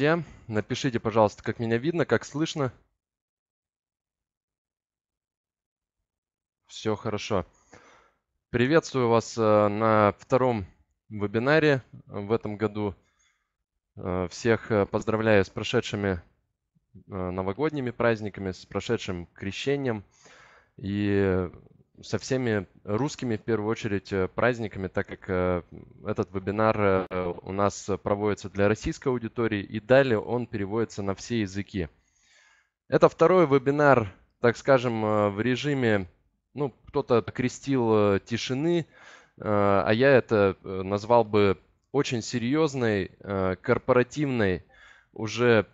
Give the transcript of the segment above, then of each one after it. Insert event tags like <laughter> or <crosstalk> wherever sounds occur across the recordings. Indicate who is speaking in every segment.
Speaker 1: все. Напишите, пожалуйста, как меня видно, как слышно. Все хорошо. Приветствую вас э, на втором вебинаре э, в этом году. Э, всех поздравляю с прошедшими новогодними праздниками, с прошедшим крещением. И со всеми русскими, в первую очередь, э, праздниками, так как э, этот вебинар э, у нас проводится для российской аудитории, и далее он переводится на все языки. Это второй вебинар, так скажем, в режиме, ну, кто-то крестил тишины, а я это назвал бы очень серьезной корпоративной уже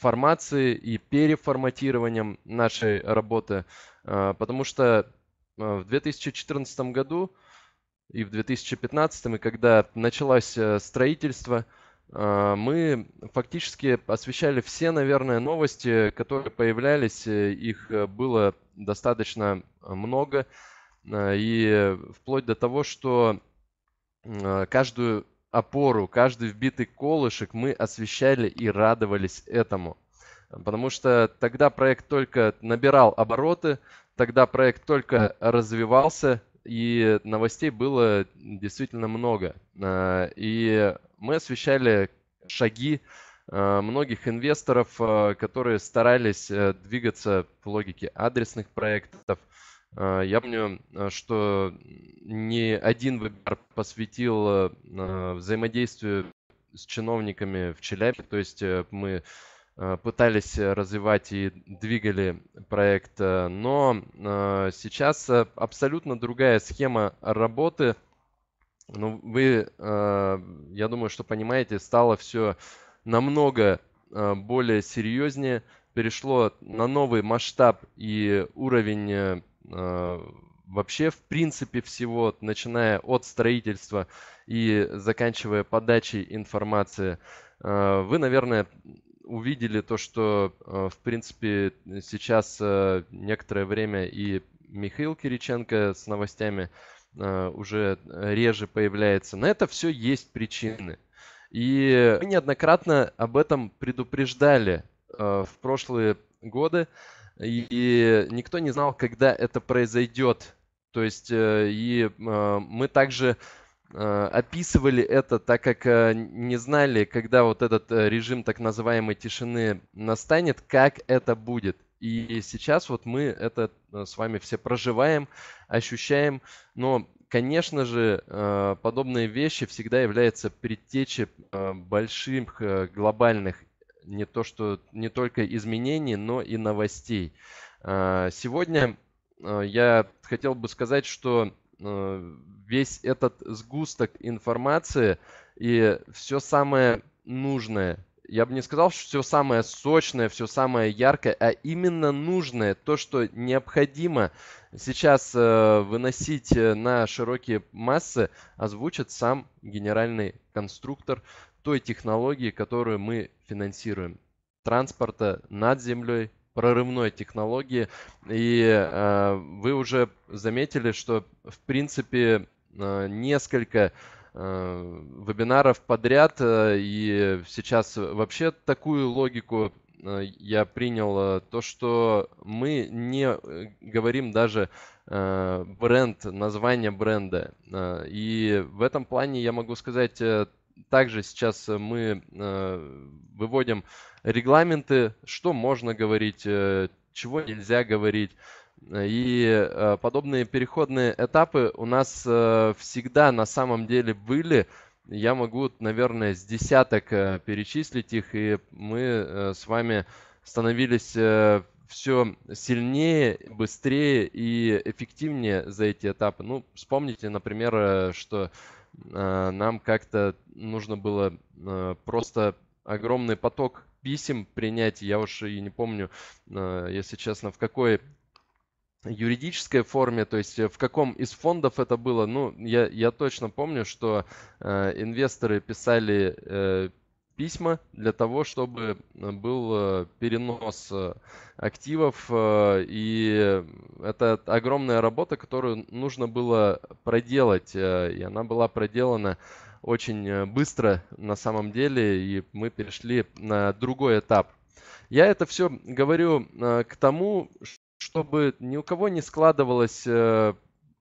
Speaker 1: формации и переформатированием нашей работы. Э, потому что э, в 2014 году и в 2015, и когда началось э, строительство, мы фактически освещали все, наверное, новости, которые появлялись. Их было достаточно много. И вплоть до того, что каждую опору, каждый вбитый колышек мы освещали и радовались этому. Потому что тогда проект только набирал обороты, тогда проект только развивался, и новостей было действительно много. Э, и мы освещали шаги э, многих инвесторов, э, которые старались двигаться в логике адресных проектов. Я помню, что не один выбор посвятил взаимодействию с чиновниками в Челябе, то есть мы Э, пытались э, развивать и двигали проект, э, но сейчас абсолютно другая схема работы. Ну, вы, я думаю, что понимаете, стало все намного более серьезнее, перешло на новый масштаб и уровень вообще в принципе всего, начиная от строительства и заканчивая подачей информации. Вы, наверное, увидели то, что, э, в принципе, сейчас э, некоторое время и Михаил Кириченко с новостями э, уже реже появляется. На это все есть причины. И мы неоднократно об этом предупреждали в прошлые годы, и никто не знал, когда это произойдет. То есть, и мы также Э, описывали это, так как э, не знали, когда вот этот э, режим так называемой тишины настанет, как это будет. И сейчас вот мы это с вами все проживаем, ощущаем, но, конечно же, подобные вещи всегда являются предтечей больших глобальных не то что не только изменений, но и новостей. Сегодня я хотел бы сказать, что весь этот сгусток информации и все самое нужное. Я бы не сказал, что все самое сочное, все самое яркое, а именно нужное, то, что необходимо сейчас э, выносить э, на широкие массы, озвучит сам генеральный конструктор той технологии, которую мы финансируем. Транспорта над землей, прорывной технологии. И э, вы уже заметили, что в принципе Э, несколько э, вебинаров подряд. Э, и сейчас вообще такую логику я принял, то, что мы не говорим даже бренд, название бренда. И в этом плане я могу сказать, также сейчас мы выводим регламенты, что можно говорить, чего нельзя говорить. И э, подобные переходные этапы у нас э, всегда на самом деле были. Я могу, наверное, с десяток э, перечислить их, и мы с вами становились все сильнее, быстрее и эффективнее за эти этапы. Ну, вспомните, например, что нам как-то нужно было просто огромный поток писем принять. Я уж и не помню, если честно, в какой юридической форме, то есть э, в каком из фондов это было, ну, я, я точно помню, что э, инвесторы писали э, письма для того, чтобы э, был э, перенос активов. И это огромная работа, которую нужно было проделать. И она была проделана очень быстро на самом деле. И мы перешли на другой этап. Я это все говорю к тому, чтобы ни у кого не складывалось э,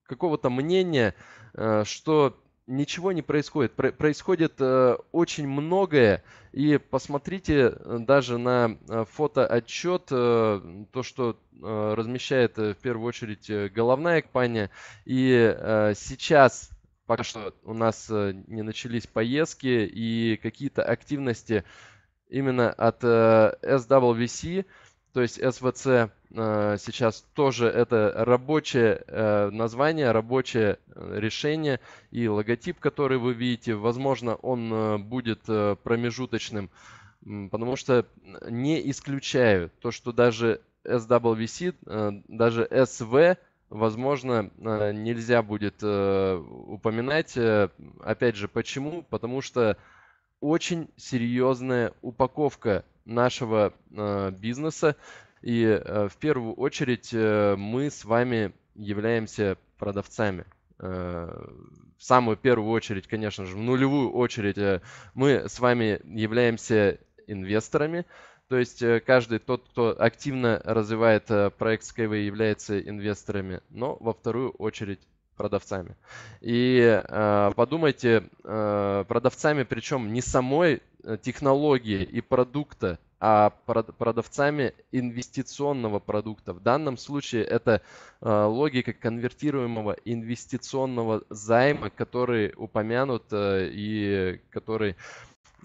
Speaker 1: какого-то мнения, э, что ничего не происходит. Про происходит э, очень многое. И посмотрите э, даже на фотоотчет, э, то, что э, размещает в первую очередь головная компания. И э, сейчас пока что у нас не начались поездки и какие-то активности именно от э, SWC, то есть SVC Э, сейчас тоже это рабочее э, название, рабочее э, решение и логотип, который вы видите, возможно, он будет промежуточным, потому что не исключаю то, что даже SWC, даже SV, возможно, нельзя будет упоминать. Опять же, почему? Потому что очень серьезная упаковка нашего бизнеса. И э, в первую очередь э, мы с вами являемся продавцами. Э, в самую первую очередь, конечно же, в нулевую очередь э, мы с вами являемся инвесторами. То есть э, каждый тот, кто активно развивает э, проект Skyway, является инвесторами, но во вторую очередь продавцами. И э, подумайте, э, продавцами причем не самой э, технологии и продукта, а продавцами инвестиционного продукта. В данном случае это а, логика конвертируемого инвестиционного займа, который упомянут э, и который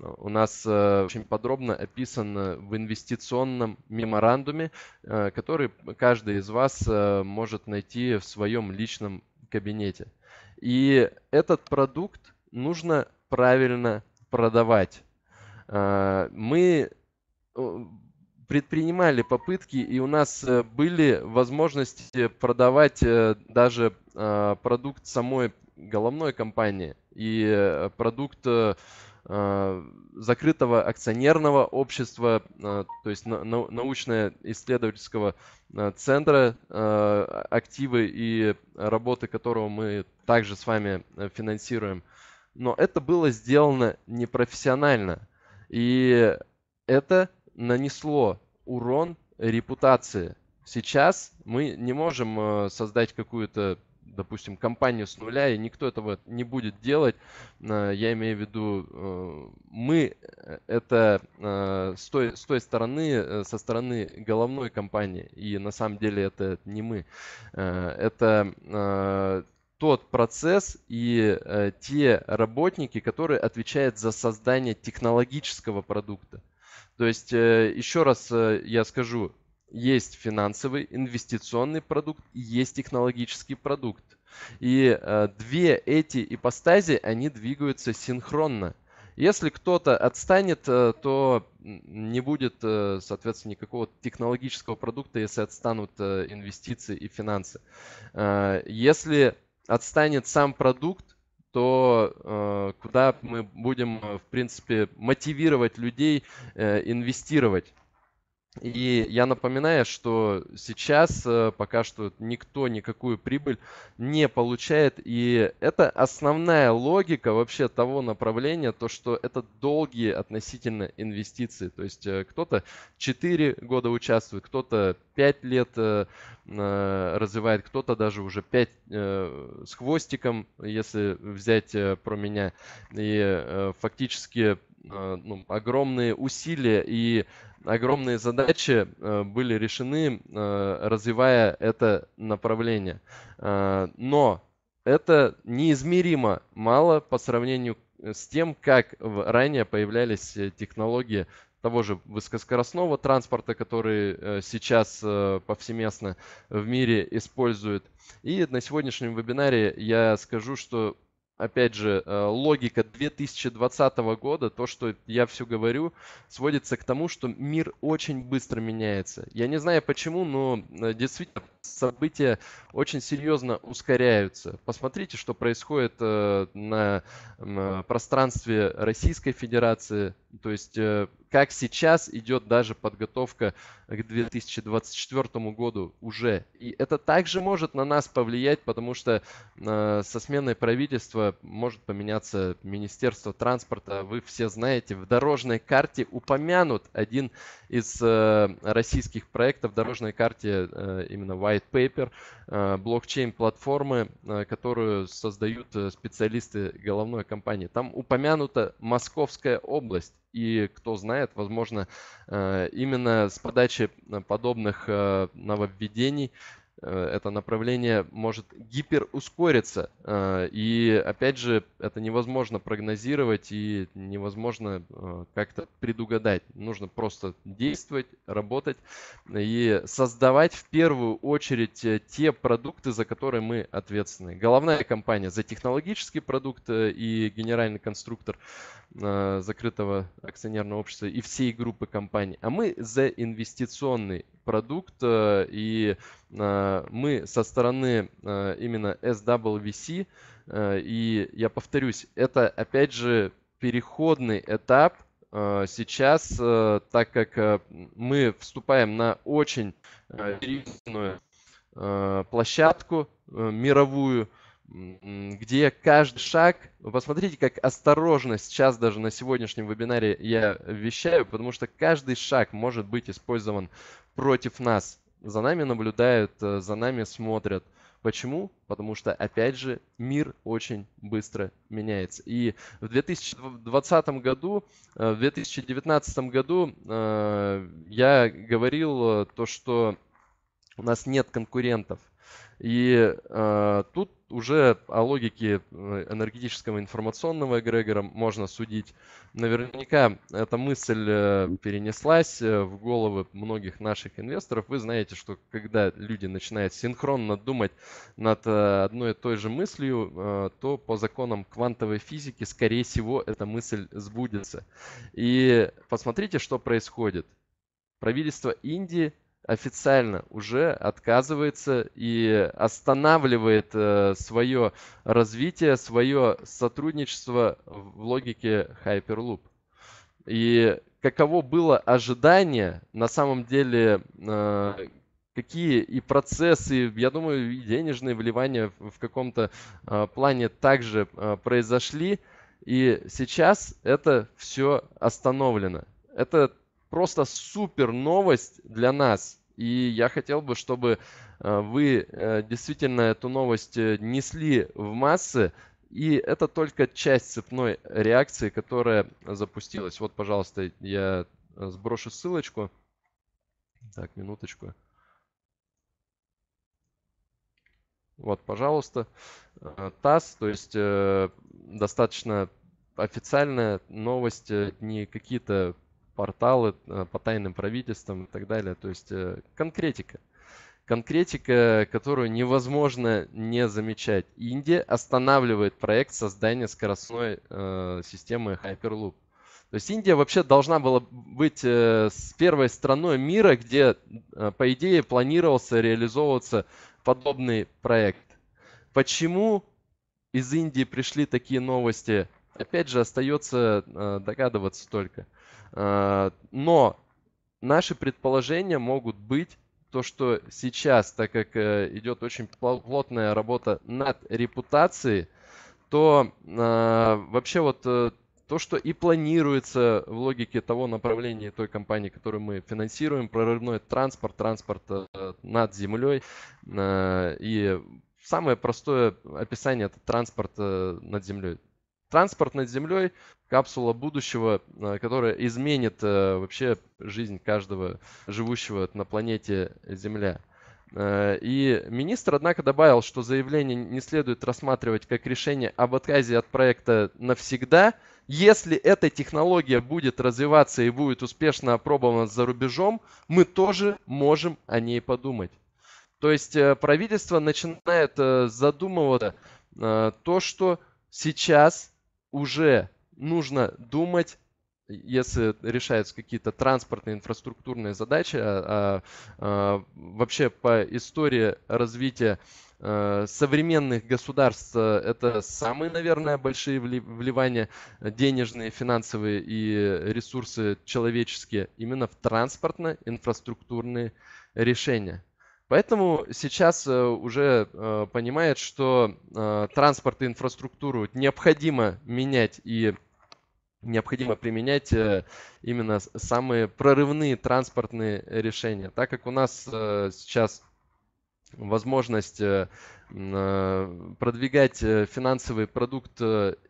Speaker 1: э, у нас э, очень подробно описан в инвестиционном меморандуме, который каждый из вас может найти в своем личном кабинете. И этот продукт нужно правильно продавать. Мы Э, предпринимали попытки, и у нас э, были возможности продавать э, даже продукт самой головной компании и продукт закрытого акционерного общества, то есть научно-исследовательского центра, активы и работы которого мы также с вами финансируем. Но это было сделано непрофессионально. И это нанесло урон репутации. Сейчас мы не можем э, создать какую-то, допустим, компанию с нуля, и никто этого не будет делать. Э, я имею в виду, э, мы это с той, с той стороны, со стороны головной компании, и на самом деле это не мы. Это тот процесс и те работники, которые отвечают за создание технологического продукта. То есть, э, еще раз э, я скажу, есть финансовый инвестиционный продукт и есть технологический продукт. И э, две эти ипостази, они двигаются синхронно. Если кто-то отстанет, то не будет, соответственно, никакого технологического продукта, если отстанут инвестиции и финансы. Если отстанет сам продукт, то э, куда мы будем, э, в принципе, мотивировать людей э, инвестировать. И я напоминаю, что сейчас э, пока что никто никакую прибыль не получает. И это основная логика вообще того направления, то что это долгие относительно инвестиции. То есть э, кто-то 4 года участвует, кто-то 5 лет э, развивает, кто-то даже уже 5 с хвостиком, если взять про меня. И фактически Э, ну, огромные усилия и огромные задачи э, были решены, э, развивая это направление. Но это неизмеримо мало по сравнению с тем, как ранее появлялись технологии того же высокоскоростного транспорта, который сейчас повсеместно в мире используют. И на сегодняшнем вебинаре я скажу, что опять же, э, логика 2020 года, то, что я все говорю, сводится к тому, что мир очень быстро меняется. Я не знаю почему, но э, действительно события очень серьезно ускоряются. Посмотрите, что происходит э, на пространстве Российской Федерации, то есть э, как сейчас идет даже подготовка к 2024 году уже. И это также может на нас повлиять, потому что э, со сменой правительства может поменяться Министерство транспорта. Вы все знаете, в дорожной карте упомянут один из э, российских проектов, в дорожной карте э, именно White white paper э, блокчейн-платформы, э, которую создают э, специалисты головной компании. Там упомянута Московская область. И кто знает, возможно, именно с подачи подобных нововведений Э, это направление может гиперускориться. Э, и опять же, это невозможно прогнозировать и невозможно э, как-то предугадать. Нужно просто действовать, работать и создавать в первую очередь те продукты, за которые мы ответственны. Головная компания за технологический продукт и генеральный конструктор закрытого акционерного общества и всей группы компаний. А мы за инвестиционный продукт и Э, мы со стороны э, именно SWC, э, и я повторюсь, это опять же переходный этап сейчас, так как мы вступаем на очень серьезную площадку мировую, где каждый шаг, посмотрите, как осторожно сейчас даже на сегодняшнем вебинаре я вещаю, потому что каждый шаг может быть использован против нас. За нами наблюдают, э, за нами смотрят. Почему? Потому что, опять же, мир очень быстро меняется. И в 2020 году, э, в 2019 году э, я говорил то, что у нас нет конкурентов. И э, тут уже о логике э, энергетического информационного эгрегора можно судить. Наверняка эта мысль э, перенеслась э, в головы многих наших инвесторов. Вы знаете, что когда люди начинают синхронно думать над одной и той же мыслью, то по законам квантовой физики, скорее всего, эта мысль сбудется. И посмотрите, что происходит. Правительство Индии официально уже отказывается и останавливает э, свое развитие, свое сотрудничество в логике Hyperloop. И каково было ожидание, на самом деле, э, какие и процессы, я думаю, и денежные вливания в каком-то э, плане также э, произошли. И сейчас это все остановлено. Это просто супер новость для нас. И я хотел бы, чтобы э, вы э, действительно эту новость э, несли в массы. И это только часть цепной реакции, которая запустилась. Вот, пожалуйста, я сброшу ссылочку. Так, минуточку. Вот, пожалуйста, ТАСС, то есть достаточно официальная новость, не какие-то порталы э, по тайным правительствам и так далее. То есть э, конкретика. Конкретика, которую невозможно не замечать. Индия останавливает проект создания скоростной э, системы Hyperloop. То есть Индия вообще должна была быть э, первой страной мира, где, э, по идее, планировался реализовываться подобный проект. Почему из Индии пришли такие новости? Опять же, остается э, догадываться только. Э, но наши предположения могут быть то, что сейчас, так как э, идет очень плотная работа над репутацией, то э, вообще вот то, что и планируется в логике того направления той компании, которую мы финансируем, прорывной транспорт, транспорт над землей и самое простое описание это транспорт над землей транспорт над землей, капсула будущего, э, которая изменит э, вообще жизнь каждого живущего на планете Земля. Э, и министр, однако, добавил, что заявление не следует рассматривать как решение об отказе от проекта навсегда, если эта технология будет развиваться и будет успешно опробована за рубежом, мы тоже можем о ней подумать. То есть правительство начинает задумываться то, что сейчас уже нужно думать если решаются какие-то транспортные, инфраструктурные задачи, а, а, а вообще по истории развития э, современных государств э, это самые, наверное, большие вливания э, денежные, финансовые и ресурсы человеческие именно в транспортно-инфраструктурные решения. Поэтому сейчас э, уже э, понимает, что э, транспорт и инфраструктуру необходимо менять и необходимо применять именно самые прорывные транспортные решения. Так как у нас сейчас возможность продвигать финансовый продукт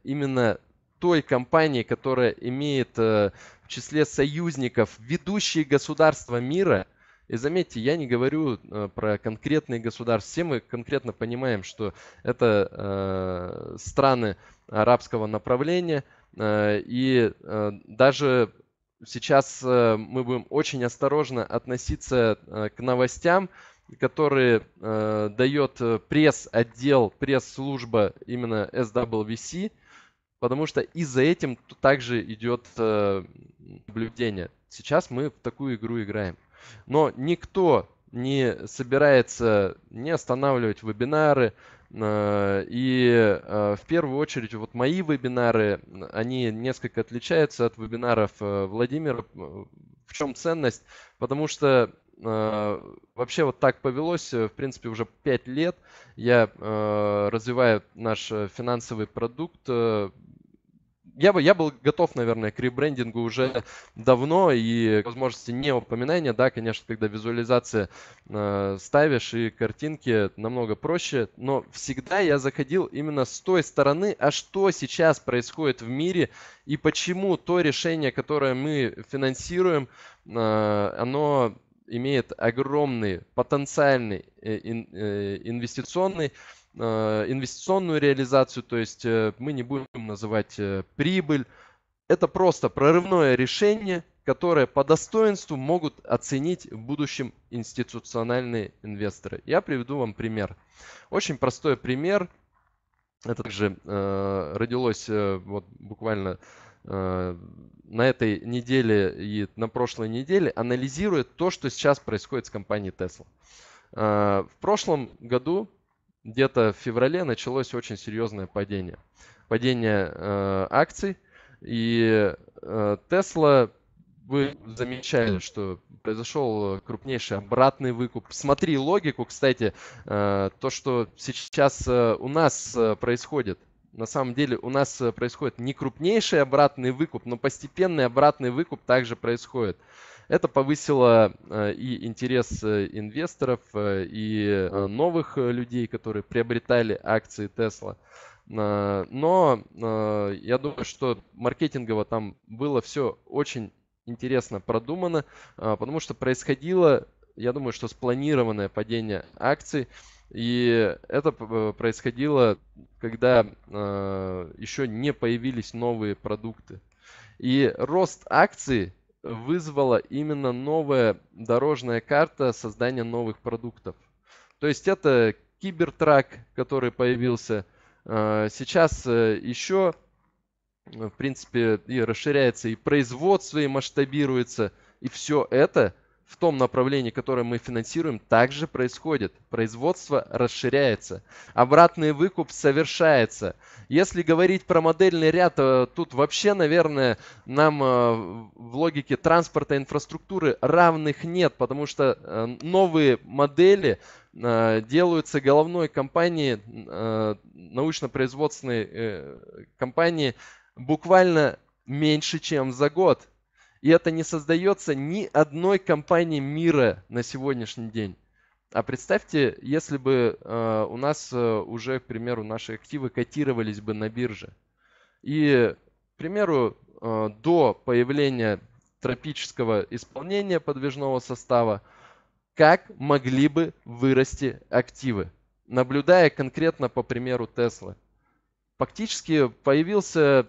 Speaker 1: именно той компании, которая имеет в числе союзников ведущие государства мира – и заметьте, я не говорю э, про конкретные государства. Все мы конкретно понимаем, что это э, страны арабского направления. Э, и даже сейчас мы будем очень осторожно относиться к новостям, которые дает пресс-отдел, пресс-служба именно SWC, потому что и за этим также идет наблюдение. Сейчас мы в такую игру играем. Но никто не собирается не останавливать вебинары. Э, и э, в первую очередь вот мои вебинары, они несколько отличаются от вебинаров э, Владимира. В чем ценность? Потому что вообще вот так повелось, в принципе, уже 5 лет я развиваю наш финансовый продукт, я, бы, я был готов, наверное, к ребрендингу уже давно, и возможности не упоминания, да, конечно, когда визуализация э, ставишь и картинки намного проще, но всегда я заходил именно с той стороны, а что сейчас происходит в мире и почему то решение, которое мы финансируем, э, оно имеет огромный потенциальный э, э, инвестиционный Э, инвестиционную реализацию, то есть э, мы не будем называть э, прибыль. Это просто прорывное решение, которое по достоинству могут оценить в будущем институциональные инвесторы. Я приведу вам пример. Очень простой пример. Это также э, родилось э, вот буквально э, на этой неделе и на прошлой неделе, анализирует то, что сейчас происходит с компанией Tesla. Э, в прошлом году где-то в феврале началось очень серьезное падение. Падение э, акций. И э, Tesla, вы замечали, что произошел крупнейший обратный выкуп. Смотри логику, кстати, э, то, что сейчас э, у нас э, происходит. На самом деле у нас э, происходит не крупнейший обратный выкуп, но постепенный обратный выкуп также происходит. Это повысило э, и интерес э, инвесторов, э, и новых людей, которые приобретали акции Tesla. Но я думаю, что маркетингово там было все очень интересно продумано, потому что происходило, я думаю, что спланированное падение акций. И это происходило, когда еще не появились новые продукты. И рост акций вызвала именно новая дорожная карта создания новых продуктов. То есть это кибертрак, который появился. А, сейчас э, еще, э, в принципе, и расширяется и производство, и масштабируется. И все это – в том направлении, которое мы финансируем, также происходит. Производство расширяется. Обратный выкуп совершается. Если говорить про модельный ряд, то э, тут вообще, наверное, нам э, в логике транспорта и инфраструктуры равных нет, потому что э, новые модели делаются головной компанией, научно-производственной компании буквально меньше, чем за год. И это не создается ни одной компанией мира на сегодняшний день. А представьте, если бы э, у нас э, уже, к примеру, наши активы котировались бы на бирже. И, к примеру, э, до появления тропического исполнения подвижного состава, как могли бы вырасти активы, наблюдая конкретно по примеру Теслы. Фактически появился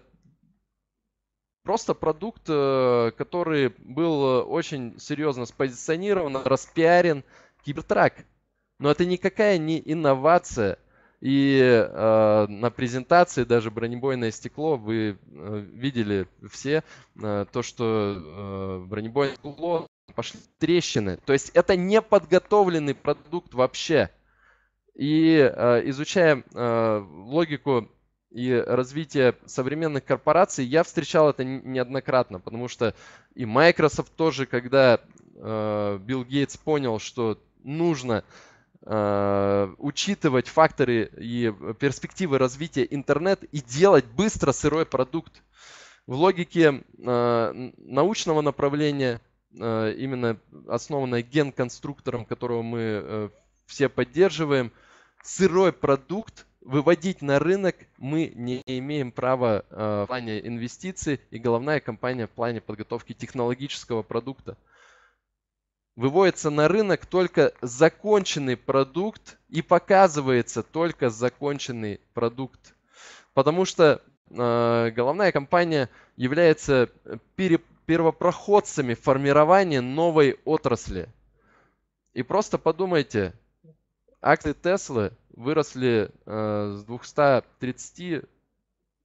Speaker 1: Просто продукт, э, который был э, очень серьезно спозиционирован, распиарен. Кибертрак. Но это никакая не инновация. И э, на презентации даже бронебойное стекло вы э, видели все э, то, что э, бронебойное стекло пошли трещины. То есть это не подготовленный продукт вообще. И э, изучая э, логику и развитие современных корпораций, я встречал это неоднократно, потому что и Microsoft тоже, когда э, Билл Гейтс понял, что нужно э, учитывать факторы и перспективы развития интернет и делать быстро сырой продукт. В логике э, научного направления, э, именно основанной ген-конструктором, которого мы все поддерживаем, сырой продукт выводить на рынок мы не имеем права э, в плане инвестиций и головная компания в плане подготовки технологического продукта. Выводится на рынок только законченный продукт и показывается только законченный продукт. Потому что э, головная компания является пере, первопроходцами формирования новой отрасли. И просто подумайте, акции Теслы выросли э, с 230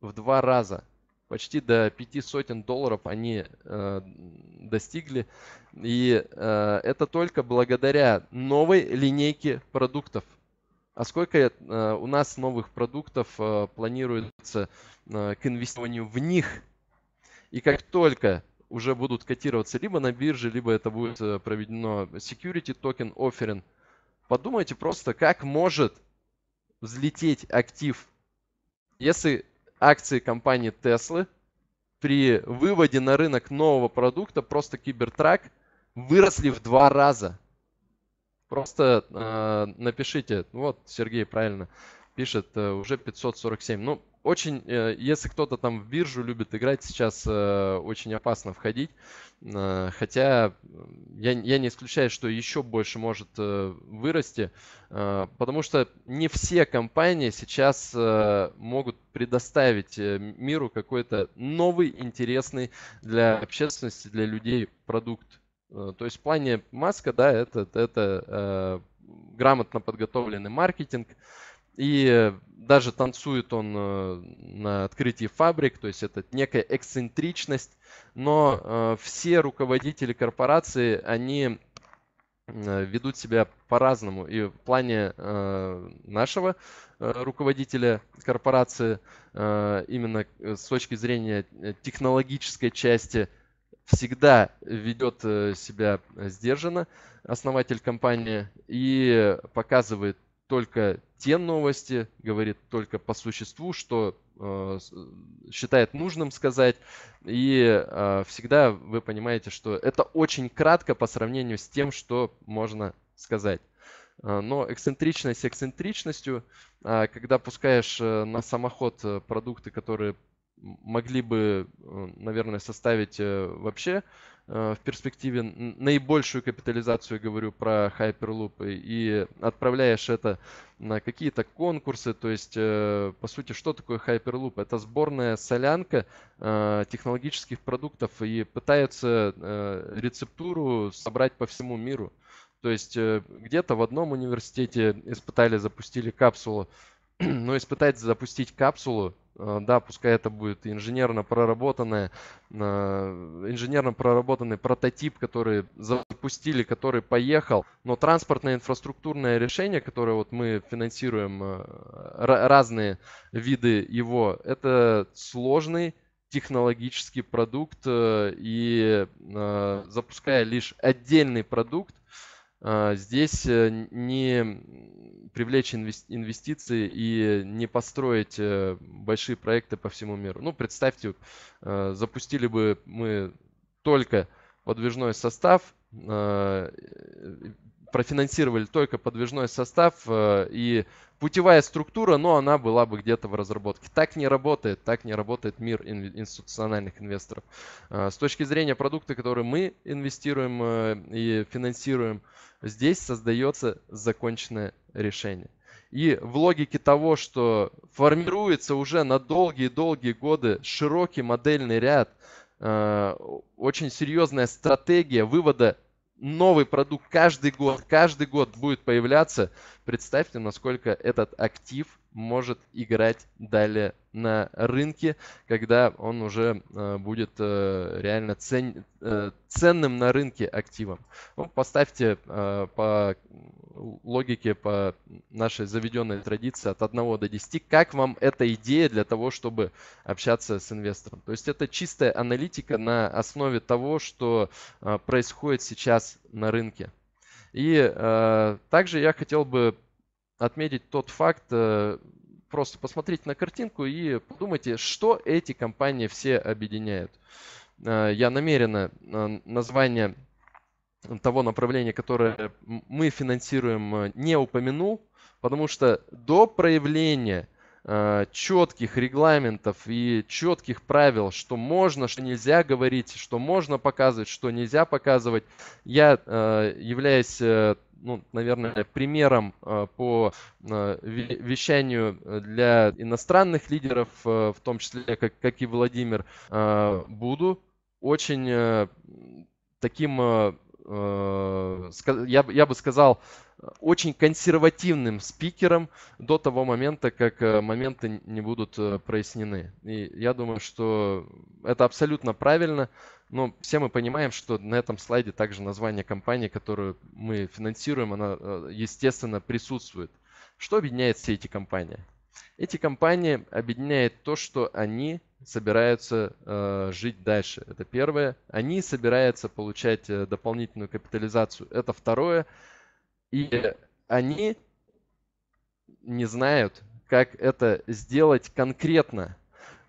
Speaker 1: в два раза. Почти до пяти сотен долларов они э, достигли. И э, это только благодаря новой линейке продуктов. А сколько э, у нас новых продуктов э, планируется э, к инвестированию в них? И как только уже будут котироваться либо на бирже, либо это будет э, проведено security токен offering – Подумайте просто, как может взлететь актив, если акции компании Tesla при выводе на рынок нового продукта, просто Кибертрак, выросли в два раза. Просто э, напишите, вот Сергей правильно, пишет э, уже 547. Ну, очень, э, если кто-то там в биржу любит играть, сейчас э, очень опасно входить. Хотя я, я не исключаю, что еще больше может вырасти, потому что не все компании сейчас могут предоставить миру какой-то новый, интересный для общественности, для людей продукт. То есть в плане маска, да, это, это грамотно подготовленный маркетинг, и даже танцует он э, на открытии фабрик, то есть это некая эксцентричность, но э, все руководители корпорации, они э, ведут себя по-разному. И в плане нашего руководителя корпорации, именно с точки зрения технологической части, всегда ведет себя сдержанно основатель компании и показывает только те новости, говорит только по существу, что э, э, считает нужным сказать. И э, всегда вы понимаете, что это очень кратко по сравнению с тем, что можно сказать. Э, но эксцентричность эксцентричностью, а когда пускаешь э, на самоход продукты, которые могли бы, э, наверное, составить э, вообще э, в перспективе наибольшую капитализацию, говорю про Hyperloop, и отправляешь это на какие-то конкурсы. То есть, по сути, что такое Hyperloop? Это сборная солянка технологических продуктов и пытаются рецептуру собрать по всему миру. То есть где-то в одном университете испытали, запустили капсулу, но ну, испытать, запустить капсулу, э, да, пускай это будет инженерно проработанная, э, инженерно проработанный прототип, который запустили, который поехал, но транспортное инфраструктурное решение, которое вот мы финансируем, э, разные виды его, это сложный технологический продукт и запуская лишь отдельный продукт, а, здесь э, не привлечь инвестиции и не построить э, большие проекты по всему миру. Ну, представьте, э, запустили бы мы только подвижной состав, а, профинансировали только подвижной состав и путевая структура, но она была бы где-то в разработке. Так не работает, так не работает мир институциональных инвесторов. А, с точки зрения продукта, который мы инвестируем и финансируем, здесь создается законченное решение. И в логике того, что формируется уже на долгие-долгие годы широкий модельный ряд, э, очень серьезная стратегия вывода новый продукт каждый год, каждый год будет появляться. Представьте, насколько этот актив может играть далее на рынке, когда он уже э, будет э, реально цен, э, ценным на рынке активом. Ну, поставьте по логике, по нашей заведенной традиции от 1 до 10, как вам эта идея для того, чтобы общаться с инвестором. То есть это чистая аналитика на основе того, что происходит сейчас на рынке. И э, также я хотел бы отметить тот факт, э, просто посмотрите на картинку и подумайте, что эти компании все объединяют. Э, я намеренно э, название того направления, которое мы финансируем, не упомянул, потому что до проявления Э, четких регламентов и четких правил, что можно, что нельзя говорить, что можно показывать, что нельзя показывать. Я э, являюсь э, ну, наверное, примером по вещанию для иностранных лидеров, в том числе, как, как и Владимир, буду очень таким, я, я бы сказал, очень консервативным спикером до того момента, как э, моменты не будут э, прояснены. И я думаю, что это абсолютно правильно. Но все мы понимаем, что на этом слайде также название компании, которую мы финансируем, она, э, естественно, присутствует. Что объединяет все эти компании? Эти компании объединяет то, что они собираются э, жить дальше. Это первое. Они собираются получать дополнительную капитализацию. Это второе. И они не знают, как это сделать конкретно.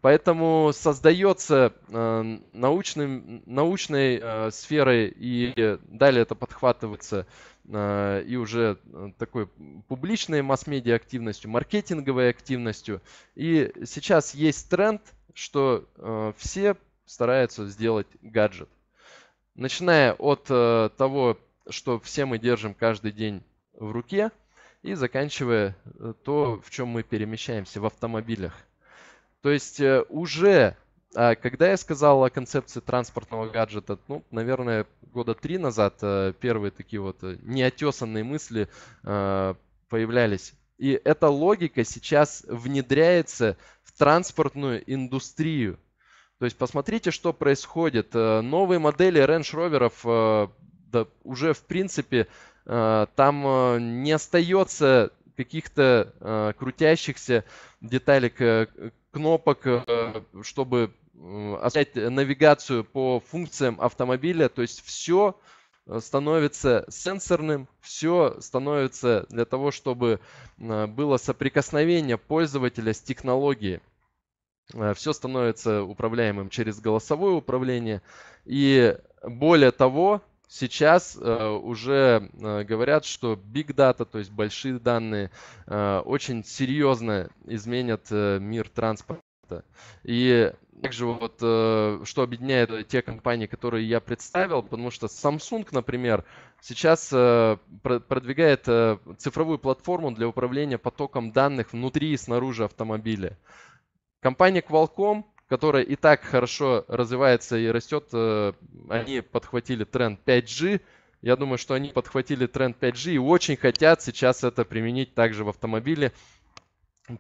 Speaker 1: Поэтому создается э, научным, научной э, сферой, и далее это подхватывается э, и уже э, такой публичной масс-медиа активностью, маркетинговой активностью. И сейчас есть тренд, что э, все стараются сделать гаджет. Начиная от э, того, что все мы держим каждый день в руке, и заканчивая э, то, в чем мы перемещаемся в автомобилях. То есть э, уже, а, когда я сказал о концепции транспортного гаджета, ну, наверное, года три назад э, первые такие вот неотесанные мысли появлялись. И эта логика сейчас внедряется в транспортную индустрию. То есть посмотрите, что происходит. Новые модели Range Rover да уже в принципе э, там э, не остается каких-то э, крутящихся деталек кнопок, чтобы осуществлять навигацию по функциям автомобиля. То есть все становится сенсорным, все становится для того, чтобы было соприкосновение пользователя с технологией. Все становится управляемым через голосовое управление. И более того, Сейчас э, уже э, говорят, что big data, то есть большие данные, э, очень серьезно изменят э, мир транспорта И также вот э, что объединяет э, те компании, которые я представил, потому что Samsung, например, сейчас э, продвигает цифровую платформу для управления потоком данных внутри и снаружи автомобиля. Компания Qualcomm которая и так хорошо развивается и растет, э, они подхватили тренд 5G. Я думаю, что они подхватили тренд 5G и очень хотят сейчас это применить также в автомобиле.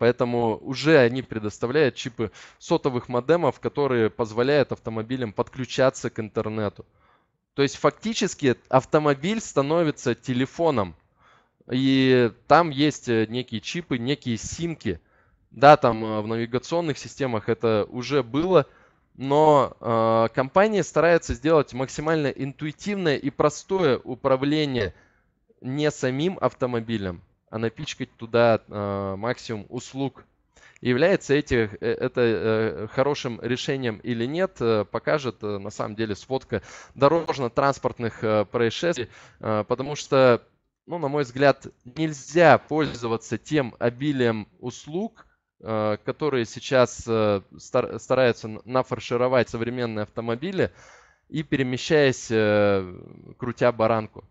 Speaker 1: Поэтому уже они предоставляют чипы сотовых модемов, которые позволяют автомобилям подключаться к интернету. То есть фактически автомобиль становится телефоном. И там есть э, некие чипы, некие симки – да, там э, в навигационных системах это уже было, но э, компания старается сделать максимально интуитивное и простое управление не самим автомобилем, а напичкать туда э, максимум услуг. Является эти, э, это э, хорошим решением или нет, э, покажет э, на самом деле сводка дорожно-транспортных э, происшествий, э, потому что, ну, на мой взгляд, нельзя пользоваться тем обилием услуг, Э, которые сейчас э, стараются нафаршировать современные автомобили и перемещаясь, э, крутя баранку.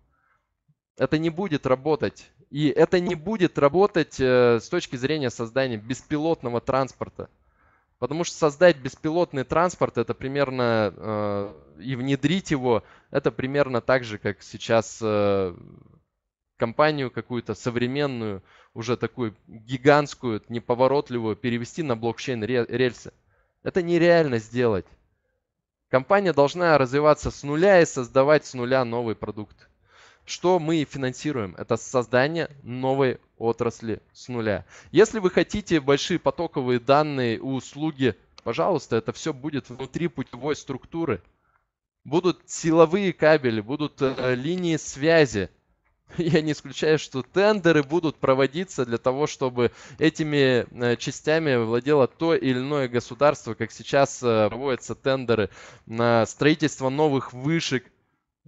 Speaker 1: Это не будет работать. И это не будет работать с точки зрения создания беспилотного транспорта. Потому что создать беспилотный транспорт, это примерно, и внедрить его, это примерно так же, как сейчас компанию какую-то современную уже такую гигантскую, неповоротливую перевести на блокчейн рельсы. Это нереально сделать. Компания должна развиваться с нуля и создавать с нуля новый продукт. Что мы и финансируем? Это создание новой отрасли с нуля. Если вы хотите большие потоковые данные услуги, пожалуйста, это все будет внутри путевой структуры. Будут силовые кабели, будут э, линии связи, <laughs> я не исключаю, что тендеры будут проводиться для того, чтобы этими э, частями владело то или иное государство, как сейчас э, проводятся тендеры на строительство новых вышек.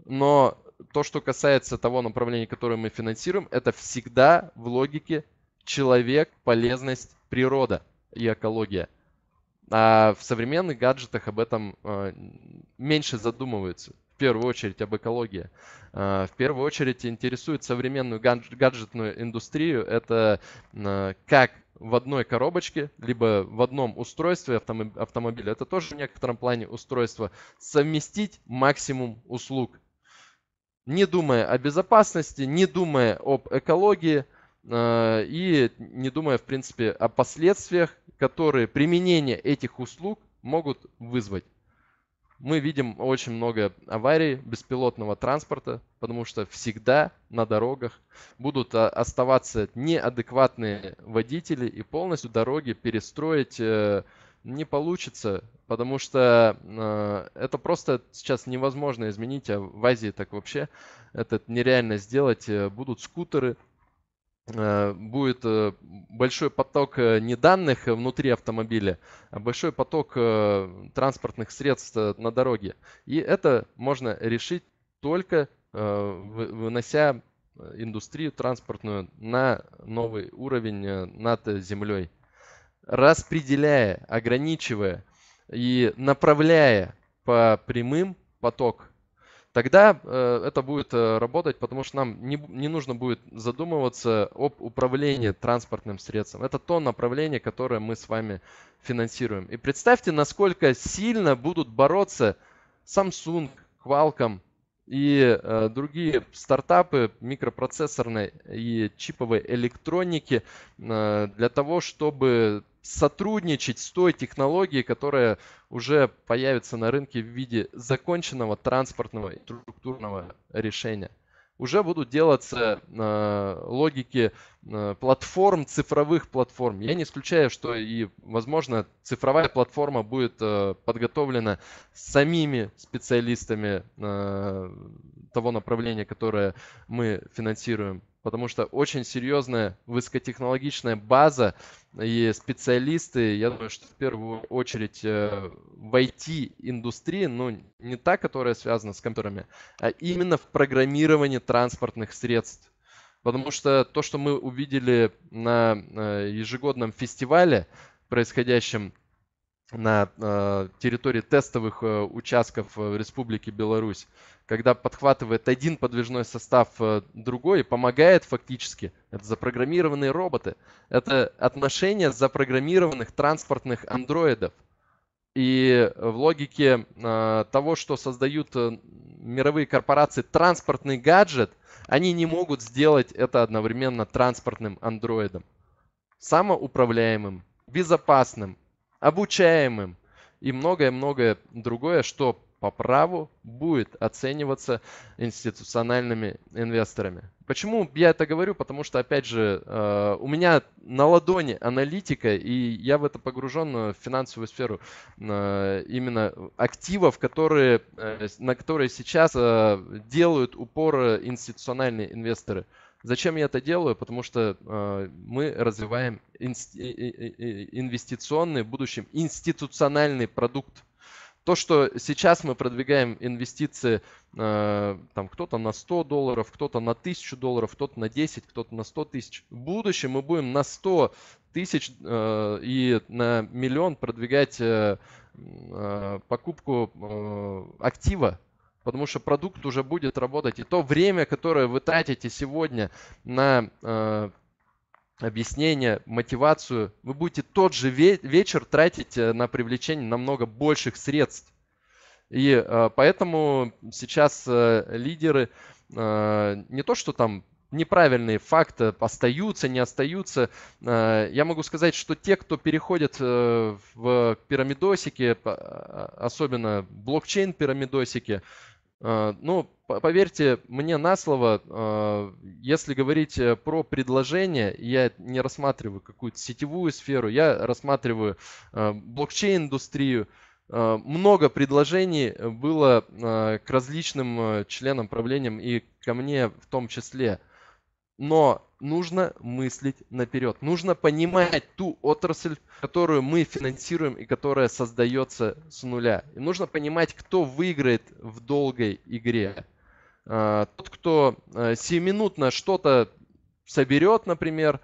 Speaker 1: Но то, что касается того направления, которое мы финансируем, это всегда в логике человек, полезность, природа и экология. А в современных гаджетах об этом э, меньше задумываются в первую очередь об экологии. Э, в первую очередь интересует современную гаджетную индустрию. Это э, как в одной коробочке, либо в одном устройстве автомобиля, это тоже в некотором плане устройство, совместить максимум услуг. Не думая о безопасности, не думая об экологии э, и не думая, в принципе, о последствиях, которые применение этих услуг могут вызвать мы видим очень много аварий беспилотного транспорта, потому что всегда на дорогах будут а, оставаться неадекватные водители и полностью дороги перестроить э, не получится, потому что э, это просто сейчас невозможно изменить, а в Азии так вообще это нереально сделать. Э, будут скутеры, Э, будет э, большой поток э, не данных внутри автомобиля, а большой поток транспортных средств на дороге. И это можно решить только вынося индустрию транспортную на новый уровень над землей. Распределяя, ограничивая и направляя по прямым поток тогда э, это будет э, работать, потому что нам не, не нужно будет задумываться об управлении транспортным средством. Это то направление, которое мы с вами финансируем. И представьте, насколько сильно будут бороться Samsung, Qualcomm и э, другие стартапы микропроцессорной и чиповой электроники э, для того, чтобы сотрудничать с той технологией, которая уже появится на рынке в виде законченного транспортного и структурного решения. Уже будут делаться э, логики э, платформ, цифровых платформ. Я не исключаю, что и, возможно, цифровая платформа будет э, подготовлена самими специалистами э, того направления, которое мы финансируем потому что очень серьезная высокотехнологичная база и специалисты, я думаю, что в первую очередь э, в IT-индустрии, ну, не та, которая связана с компьютерами, а именно в программировании транспортных средств. Потому что то, что мы увидели на э, ежегодном фестивале, происходящем на э, территории тестовых э, участков в э, Республике Беларусь, когда подхватывает один подвижной состав другой и помогает фактически. Это запрограммированные роботы. Это отношение запрограммированных транспортных андроидов. И в логике того, что создают мировые корпорации транспортный гаджет, они не могут сделать это одновременно транспортным андроидом. Самоуправляемым, безопасным, обучаемым и многое-многое другое, что по праву будет оцениваться институциональными инвесторами. Почему я это говорю? Потому что, опять же, э, у меня на ладони аналитика, и я в это погружен в финансовую сферу э, именно активов, которые, э, на которые сейчас делают упор институциональные инвесторы. Зачем я это делаю? Потому что э, мы развиваем инст... инвестиционный, в будущем институциональный продукт. То, что сейчас мы продвигаем инвестиции, э, там кто-то на 100 долларов, кто-то на 1000 долларов, кто-то на 10, кто-то на 100 тысяч. В будущем мы будем на 100 тысяч э, и на миллион продвигать э, э покупку э, актива потому что продукт уже будет работать. И то время, которое вы тратите сегодня на э, объяснение, мотивацию, вы будете тот же ве- вечер тратить э, на привлечение намного больших средств. И э, поэтому сейчас э, лидеры э, не то, что там неправильные факты остаются, не остаются. Э, я могу сказать, что те, кто переходит э, в пирамидосики, а, особенно блокчейн-пирамидосики, Э, ну, поверьте мне на слово, э, если говорить э, про предложение, я не рассматриваю какую-то сетевую сферу, я рассматриваю блокчейн-индустрию. Много предложений было к различным членам правления и ко мне в том числе – но нужно мыслить наперед. Нужно понимать ту отрасль, которую мы финансируем и которая создается с нуля. И нужно понимать, кто выиграет в долгой игре. А, тот, кто э, сиюминутно что-то соберет, например,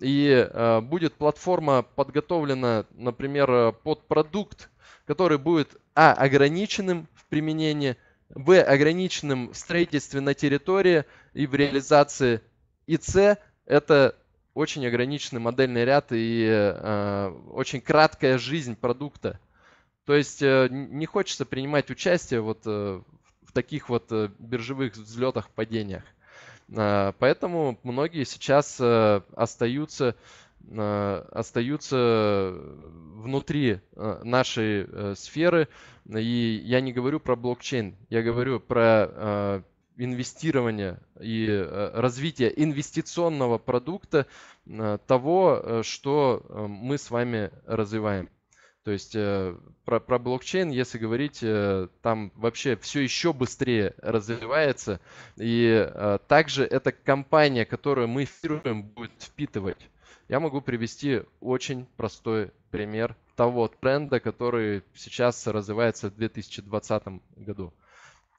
Speaker 1: и э, будет платформа подготовлена, например, э, под продукт, который будет, а, ограниченным в применении, б, ограниченным в строительстве на территории и в реализации и C — это очень ограниченный модельный ряд и э, очень краткая жизнь продукта. То есть э, не хочется принимать участие вот э, в таких вот э, биржевых взлетах, падениях. Э, поэтому многие сейчас э, остаются э, остаются внутри э, нашей э, сферы. И я не говорю про блокчейн, я говорю про инвестирования и э, развития инвестиционного продукта э, того, э, что мы с вами развиваем. То есть про, про блокчейн, если говорить, там вообще все еще быстрее развивается. И также эта компания, которую мы фирмуем, будет впитывать. Я могу привести очень простой пример того тренда, который сейчас развивается в 2020 году.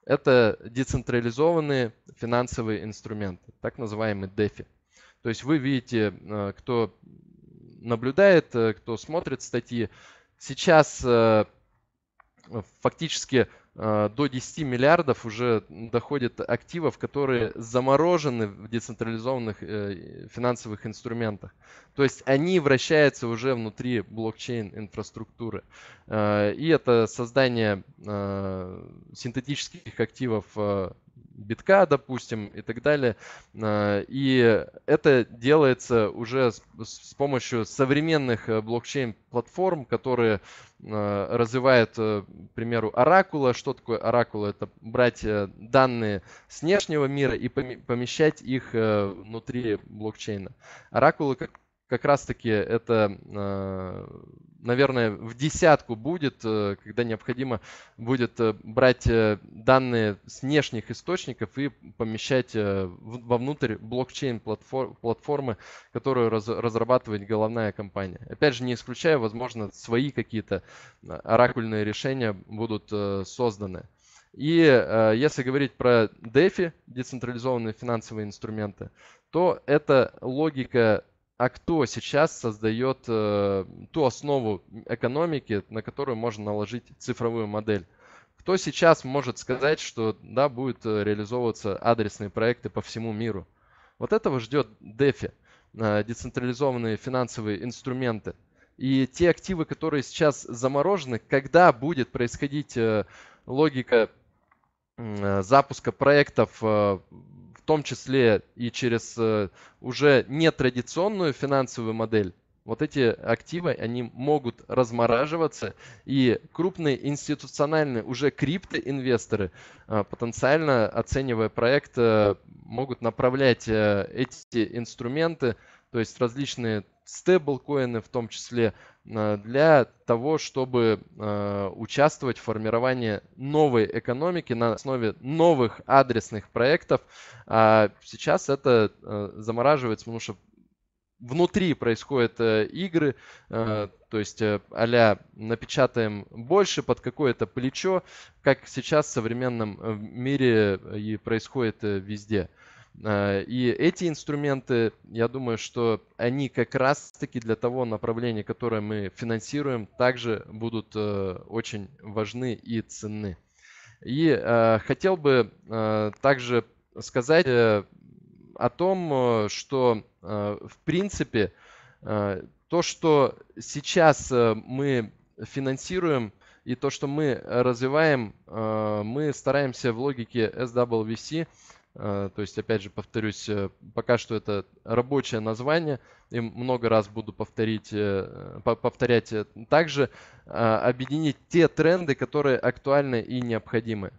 Speaker 1: Это децентрализованные финансовые инструменты, так называемые DeFi. То есть вы видите, э, кто наблюдает, э, кто смотрит статьи, сейчас э, фактически Э, до 10 миллиардов уже доходит активов, которые заморожены в децентрализованных э, финансовых инструментах. То есть они вращаются уже внутри блокчейн инфраструктуры. Э, и это создание синтетических активов битка, допустим, и так далее. А, и это делается уже с, помощью современных э, блокчейн-платформ, которые а, развивают, э, к примеру, оракула. Что такое оракула? Это брать э, данные с внешнего мира и помещать их внутри блокчейна. Оракулы как, как раз-таки это а, наверное, в десятку будет, э, когда необходимо будет э, брать э, данные с внешних источников и помещать вовнутрь блокчейн-платформы, которую разрабатывает головная компания. Опять же, не исключая, возможно, свои какие-то оракульные решения будут созданы. И если говорить про DeFi, децентрализованные финансовые инструменты, то это логика а кто сейчас создает э, ту основу экономики, на которую можно наложить цифровую модель. Кто сейчас может сказать, что да, будут э, реализовываться адресные проекты по всему миру? Вот этого ждет DeFi, э, децентрализованные финансовые инструменты. И те активы, которые сейчас заморожены, когда будет происходить э, логика э, запуска проектов э, в том числе и через э, уже нетрадиционную финансовую модель, вот эти активы, они могут размораживаться, и крупные институциональные уже криптоинвесторы, э, потенциально оценивая проект, э, могут направлять эти инструменты то есть различные стейблкоины в том числе, э, для того, чтобы э, участвовать в формировании новой экономики на основе новых адресных проектов. А сейчас это э, замораживается, потому что внутри происходят игры, то есть а напечатаем больше под какое-то плечо, как сейчас в современном мире и происходит везде. Э, и эти инструменты, я думаю, что они как раз-таки для того направления, которое мы финансируем, также будут э, очень важны и ценны. И э, хотел бы также сказать о том, что в принципе то, что сейчас мы финансируем и то, что мы развиваем, мы стараемся в логике SWC Э, то есть, опять же, повторюсь, э, пока что это рабочее название, и много раз буду повторить, э, повторять также, а, объединить те тренды, которые актуальны и необходимы.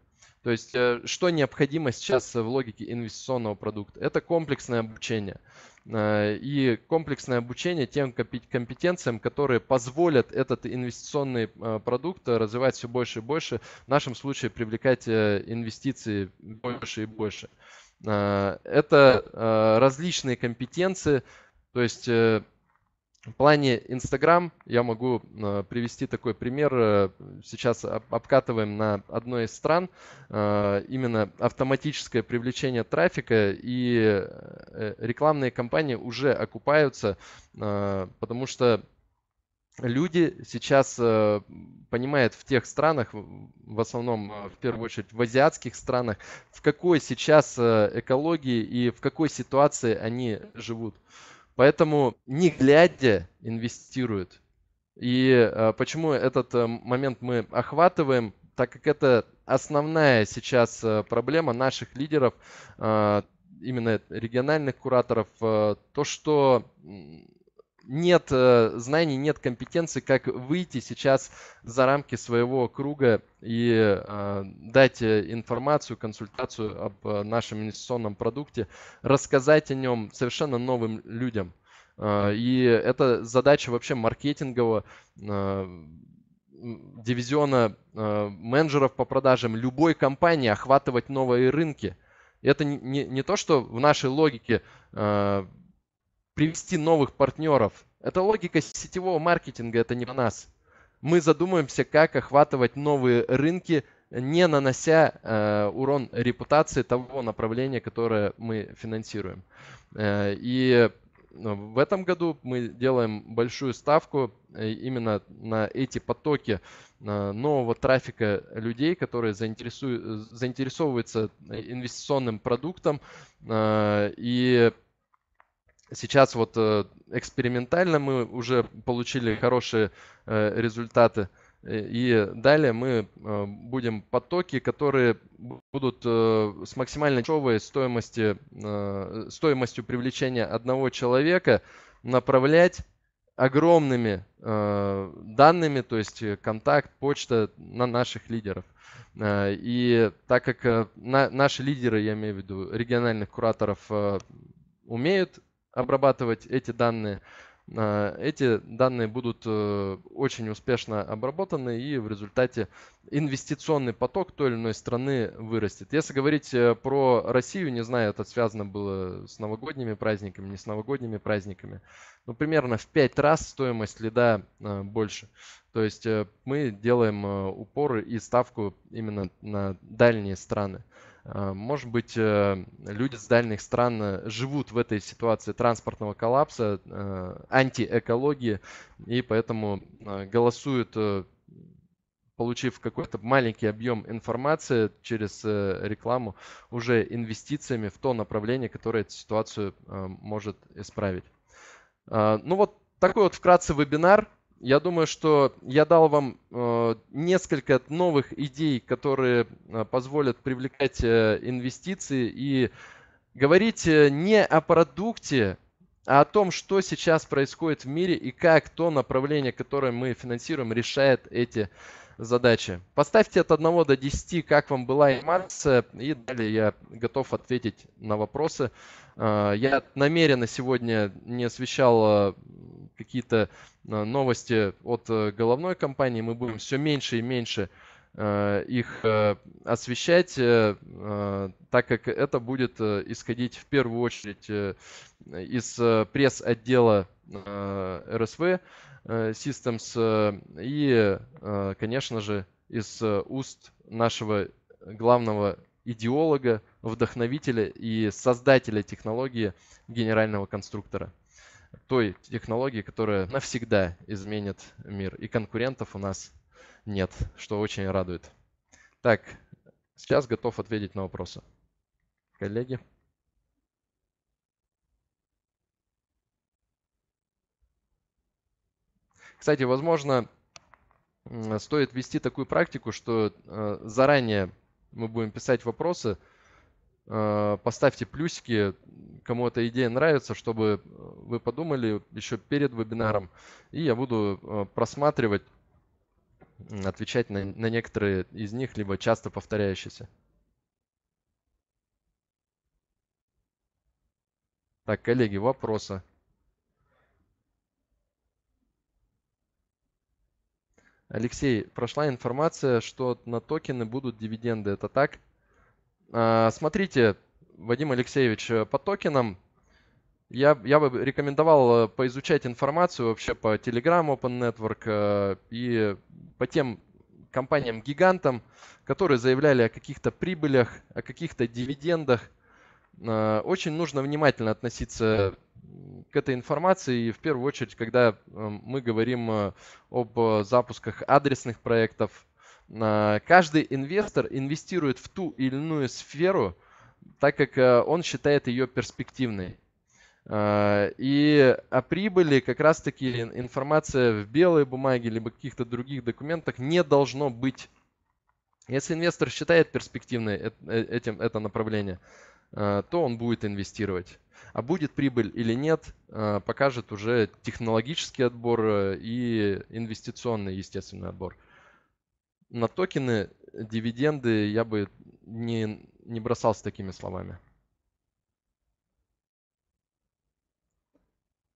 Speaker 1: То есть, что необходимо сейчас в логике инвестиционного продукта? Это комплексное обучение. Э, и комплексное обучение тем компетенциям, которые позволят этот инвестиционный э, продукт развивать все больше и больше, в нашем случае привлекать э, инвестиции больше и больше. Это различные компетенции, то есть в плане Instagram я могу э, привести такой пример. Э, сейчас обкатываем на одной из стран э, именно автоматическое привлечение трафика, и рекламные кампании уже окупаются, потому что люди сейчас понимают в тех странах, в основном в первую очередь в азиатских странах, в какой сейчас экологии и в какой ситуации они живут. Поэтому не глядя инвестируют. И э, почему этот э, момент мы охватываем, так как это основная сейчас э, проблема наших лидеров, э, именно региональных кураторов, э, то, что нет э, знаний, нет компетенции, как выйти сейчас за рамки своего круга и э, дать э, информацию, консультацию об нашем инвестиционном продукте, рассказать о нем совершенно новым людям. И это задача вообще маркетингового дивизиона менеджеров по продажам любой компании охватывать новые рынки. Это не, не, не то, что в нашей логике привести новых партнеров. Это логика сетевого маркетинга, это не про нас. Мы задумаемся, как охватывать новые рынки, не нанося э, урон репутации того направления, которое мы финансируем. Э, и э, в этом году мы делаем большую ставку э, именно на эти потоки э, нового трафика людей, которые заинтересуют, заинтересовываются инвестиционным продуктом и сейчас вот э, экспериментально мы уже получили хорошие э, результаты. Э, и далее мы будем потоки, которые будут с максимально дешевой стоимости, стоимостью привлечения одного человека направлять огромными данными, то есть контакт, почта на наших лидеров. И так как наши лидеры, я имею в виду региональных кураторов, умеют обрабатывать эти данные. А, эти данные будут э, очень успешно обработаны и в результате инвестиционный поток той или иной страны вырастет. Если говорить э, про Россию, не знаю, это связано было с новогодними праздниками, не с новогодними праздниками, но ну, примерно в 5 раз стоимость лида э, больше. То есть мы делаем упоры и ставку именно на дальние страны. Э, может быть, э, люди с дальних стран э, живут в этой ситуации транспортного коллапса, антиэкологии, и поэтому голосуют, получив какой-то маленький объем информации через рекламу, уже инвестициями в то направление, которое эту ситуацию может исправить. Ну вот такой вот вкратце вебинар. Я думаю, что я дал вам э, несколько новых идей, которые э, позволят привлекать э, инвестиции и говорить не о продукте, а о том, что сейчас происходит в мире и как то направление, которое мы финансируем, решает эти задачи. Поставьте от 1 до 10, как вам была информация, и далее я готов ответить на вопросы. Я намеренно сегодня не освещал какие-то э, новости от э, головной компании, мы будем все меньше и меньше э, их освещать, так как это будет исходить в первую очередь из пресс-отдела РСВ Systems и, конечно же, из уст нашего главного идеолога, вдохновителя и создателя технологии генерального конструктора той технологии, которая навсегда изменит мир. И конкурентов у нас нет, что очень радует. Так, сейчас готов ответить на вопросы. Коллеги. Кстати, возможно, стоит вести такую практику, что э, заранее мы будем писать вопросы, Э, поставьте плюсики, кому эта идея нравится, чтобы э, вы подумали еще перед вебинаром. И я буду э, просматривать, отвечать на, на некоторые из них, либо часто повторяющиеся. Так, коллеги, вопросы? Алексей, прошла информация, что на токены будут дивиденды. Это так? А, смотрите, Вадим Алексеевич, э, по токенам я, я бы рекомендовал э, поизучать информацию вообще по Telegram Open Network э, и по тем компаниям-гигантам, которые заявляли о каких-то прибылях, о каких-то дивидендах. Очень нужно внимательно относиться к этой информации. И в первую очередь, когда мы говорим об запусках адресных проектов, Каждый инвестор инвестирует в ту или иную сферу, так как э, он считает ее перспективной. Э, и о прибыли как раз-таки информация в белой бумаге либо каких-то других документах не должно быть. Если инвестор считает перспективной э, этим, это направление, то он будет инвестировать. А будет прибыль или нет, покажет уже технологический отбор и инвестиционный, естественно, отбор на токены, дивиденды я бы не, не бросал с такими словами.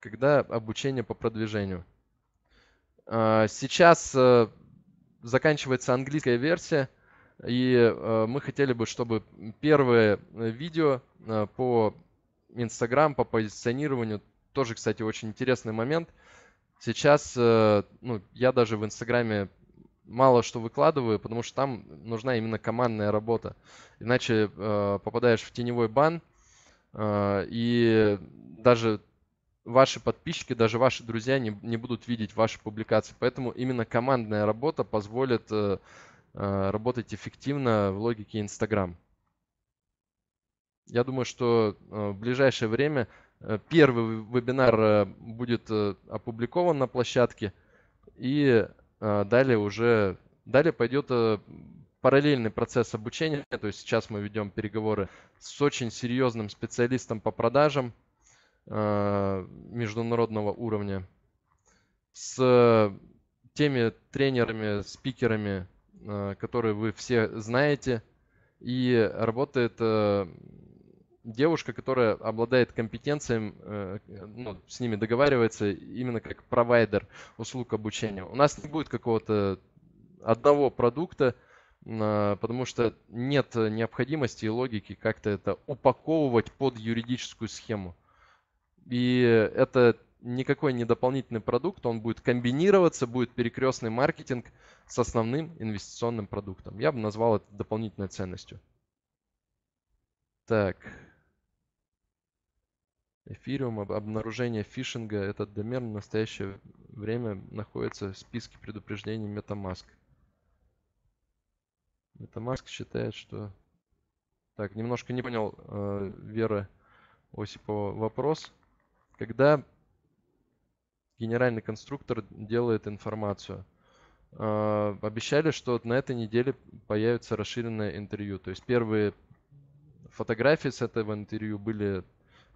Speaker 1: Когда обучение по продвижению? А, сейчас э, заканчивается английская версия, и э, мы хотели бы, чтобы первое э, видео по Инстаграм, по позиционированию, тоже, кстати, очень интересный момент. Сейчас ну, я даже в Инстаграме мало что выкладываю, потому что там нужна именно командная работа. Иначе э, попадаешь в теневой бан, э, и даже ваши подписчики, даже ваши друзья не, не будут видеть ваши публикации. Поэтому именно командная работа позволит э, э работать эффективно в логике Instagram. Я думаю, что э, в ближайшее время э, первый вебинар будет опубликован на площадке, и а, далее уже, далее пойдет а, параллельный процесс обучения. То есть сейчас мы ведем переговоры с очень серьезным специалистом по продажам а, международного уровня, с теми тренерами, спикерами, которые вы все знаете. И работает девушка, которая обладает компетенциями, э, э, ну, с ними договаривается именно как провайдер услуг обучения. У нас не будет какого-то одного продукта, а, потому что нет необходимости и логики как-то это упаковывать под юридическую схему. И это никакой не дополнительный продукт, он будет комбинироваться, будет перекрестный маркетинг с основным инвестиционным продуктом. Я бы назвал это дополнительной ценностью. Так, Эфириум об обнаружение фишинга. Этот домен в настоящее время находится в списке предупреждений Metamask. Metamask считает, что... Так, немножко не понял э, Вера Осипова вопрос. Когда генеральный конструктор делает информацию? Э, обещали, что на этой неделе появится расширенное интервью. То есть первые фотографии с этого интервью были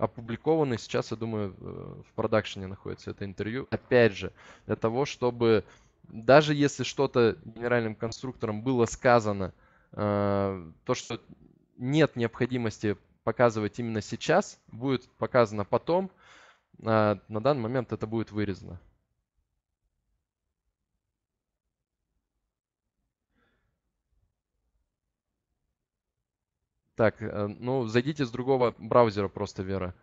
Speaker 1: опубликованы сейчас, я думаю, э, в продакшене находится это интервью. Опять же, для того, чтобы даже если что-то генеральным конструктором было сказано, э, то, что нет необходимости показывать именно сейчас, будет показано потом. А на данный момент это будет вырезано. Так, э, ну, зайдите с другого браузера просто, Вера.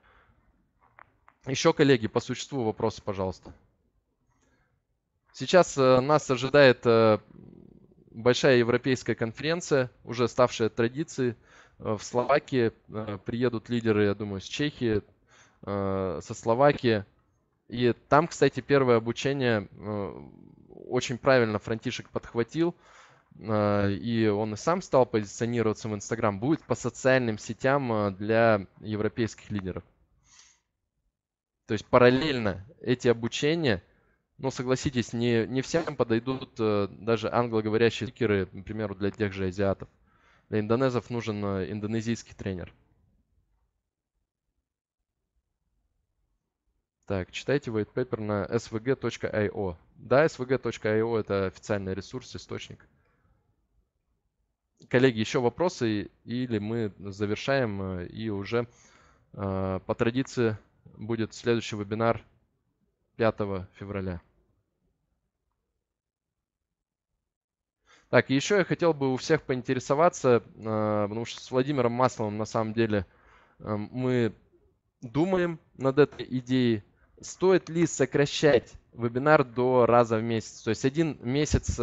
Speaker 1: Еще, коллеги, по существу вопросы, пожалуйста. Сейчас э, нас ожидает э, большая европейская конференция, уже ставшая традицией. В Словакии приедут лидеры, я думаю, с Чехии, со Словакии. И там, кстати, первое обучение очень правильно Франтишек подхватил – Э, и он и сам стал позиционироваться в Инстаграм, будет по социальным сетям э, для европейских лидеров. То есть параллельно эти обучения, ну согласитесь, не, не всем подойдут э, даже англоговорящие спикеры, например, для тех же азиатов. Для индонезов нужен индонезийский тренер. Так, читайте white paper на svg.io. Да, svg.io это официальный ресурс, источник. Коллеги, еще вопросы или мы завершаем э, и уже э, по традиции будет следующий вебинар 5 февраля. Так, еще я хотел бы у всех поинтересоваться, э, потому что с Владимиром Масловым на самом деле мы думаем над этой идеей, стоит ли сокращать вебинар до раза в месяц. То есть один месяц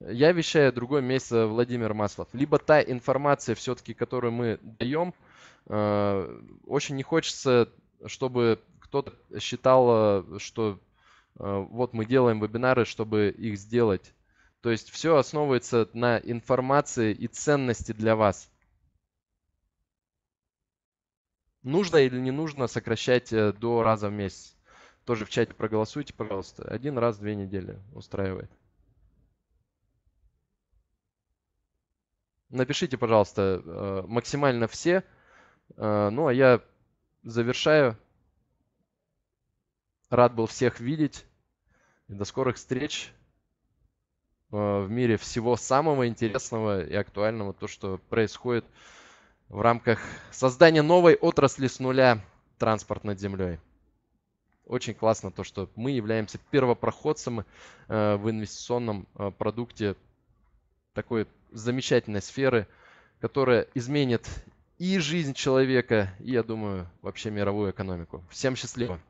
Speaker 1: я вещаю другое место э, Владимир Маслов. Либо та информация все-таки, которую мы даем, э, очень не хочется, чтобы кто-то считал, э, что вот мы делаем вебинары, чтобы их сделать. То есть все основывается на информации и ценности для вас. Нужно или не нужно сокращать до раза в месяц? Тоже в чате проголосуйте, пожалуйста. Один раз в две недели устраивает. Напишите, пожалуйста, э, максимально все. Э, ну, а я завершаю. Рад был всех видеть. до скорых встреч э, в мире всего самого интересного и актуального, то, что происходит в рамках создания новой отрасли с нуля транспорт над землей. Очень классно то, что мы являемся первопроходцем в инвестиционном продукте такой замечательной сферы, которая изменит и жизнь человека, и, я думаю, вообще мировую экономику. Всем счастливо!